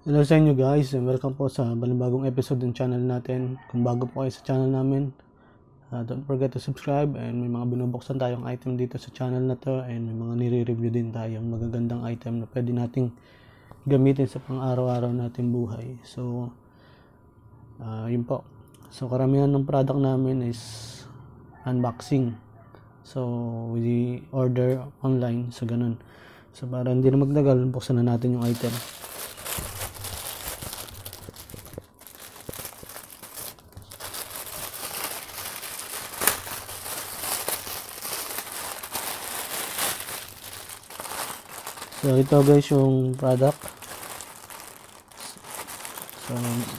Hello sa inyo guys and welcome po sa bagong episode ng channel natin. Kung bago po kayo sa channel namin, uh, don't forget to subscribe and may mga binubuksan tayong item dito sa channel na to and may mga nire-review din tayong magagandang item na pwede nating gamitin sa pang-araw-araw nating buhay. So, uh, yun po. So, karamihan ng product namin is unboxing. So, we order online. So, ganun. So, para hindi na magdagal, buksan na natin yung item. So ito guys yung product. So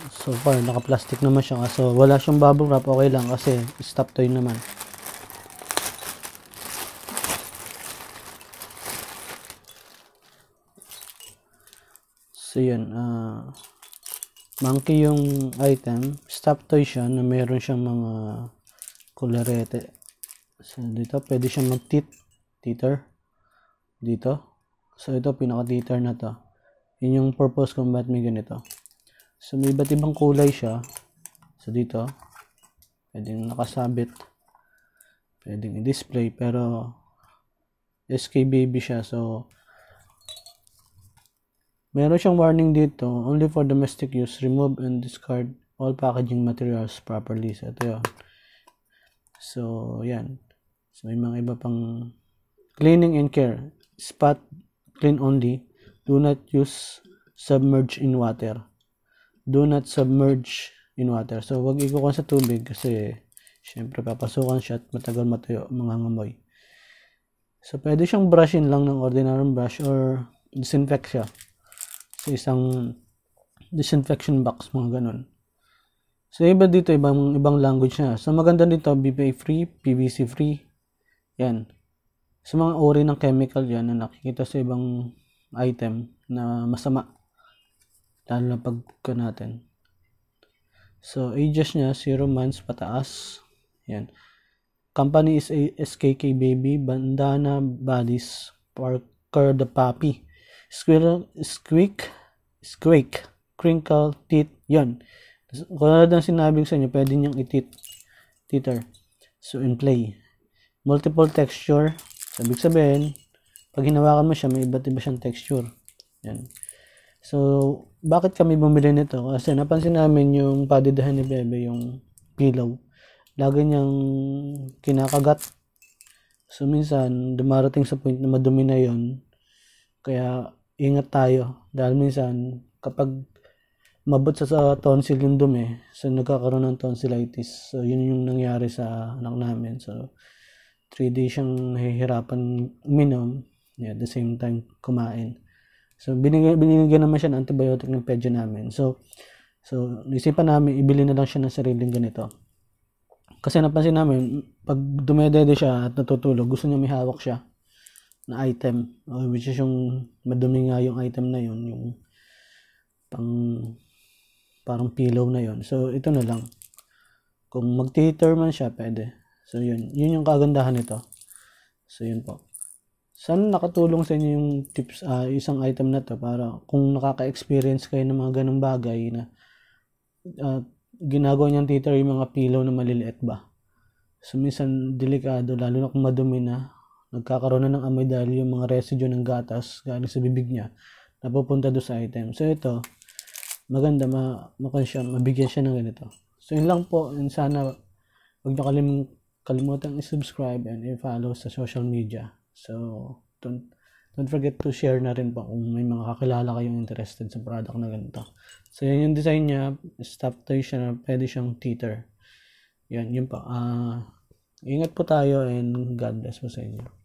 so far naka-plastic naman siya So wala siyang bubble wrap okay lang kasi stop toy naman. So yun uh, monkey yung item, stop toy siya na meron siyang mga kularete. So dito pwede siyang mag-tit, titter dito So ito pinaka-detail na to. Yun yung purpose kung bakit may ganito. So may iba't ibang kulay siya. So dito, pwedeng nakasabit. Pwedeng i-display pero SK baby siya. So meron siyang warning dito, only for domestic use, remove and discard all packaging materials properly. So ito yun. So yan. So may mga iba pang cleaning and care, spot clean only. Do not use submerge in water. Do not submerge in water. So, wag ikukan sa tubig kasi syempre papasukan siya at matagal matuyo, mga ngamoy. So, pwede siyang brushin lang ng ordinary brush or disinfect siya sa isang disinfection box, mga ganun. So, iba dito, ibang, ibang language na. So, maganda dito, BPA free, PVC free. Yan sa mga uri ng chemical yan na nakikita sa ibang item na masama lalo na pag natin so ages niya 0 months pataas yan company is SKK Baby Bandana Bodies Parker the Puppy Squirrel Squeak Squeak Crinkle Teeth yan kung sinabi ko sa inyo pwede niyang itit titter so in play multiple texture So, ibig sabihin, pag hinawakan mo siya, may iba't iba siyang texture. Yan. So, bakit kami bumili nito? Kasi napansin namin yung padidahan ni Bebe, yung pilaw. Lagi niyang kinakagat. So, minsan, dumarating sa point na madumi na yon Kaya, ingat tayo. Dahil minsan, kapag mabot sa, sa tonsil yung dumi, so nagkakaroon ng tonsillitis. So, yun yung nangyari sa anak namin. So, 3 days siyang nahihirapan uminom, yeah, at the same time kumain. So binigyan binigyan naman siya ng antibiotic ng pedyo namin. So so isipan namin ibili na lang siya ng sariling ganito. Kasi napansin namin pag dumedede siya at natutulog, gusto niya may hawak siya na item which is yung madumi nga yung item na yun yung pang parang pillow na yon so ito na lang kung mag-theater man siya pwede So, yun. Yun yung kagandahan nito. So, yun po. Sana nakatulong sa inyo yung tips, uh, isang item na to para kung nakaka-experience kayo ng mga ganong bagay na uh, ginagawa niyang teacher yung mga pillow na maliliit ba. So, minsan delikado, lalo na kung madumi na, nagkakaroon na ng amoy dahil yung mga residue ng gatas galing sa bibig niya napupunta doon sa item. So, ito, maganda, ma, ma mabigyan siya ng ganito. So, yun lang po, and sana, huwag niyo kalimutan kalimutan i-subscribe and i-follow sa social media. So, don't, don't forget to share na rin pa kung may mga kakilala kayong interested sa product na ganito. So, yun yung design niya. Stop toy siya na pwede siyang teeter. Yan, yun pa. Uh, ingat po tayo and God bless po sa inyo.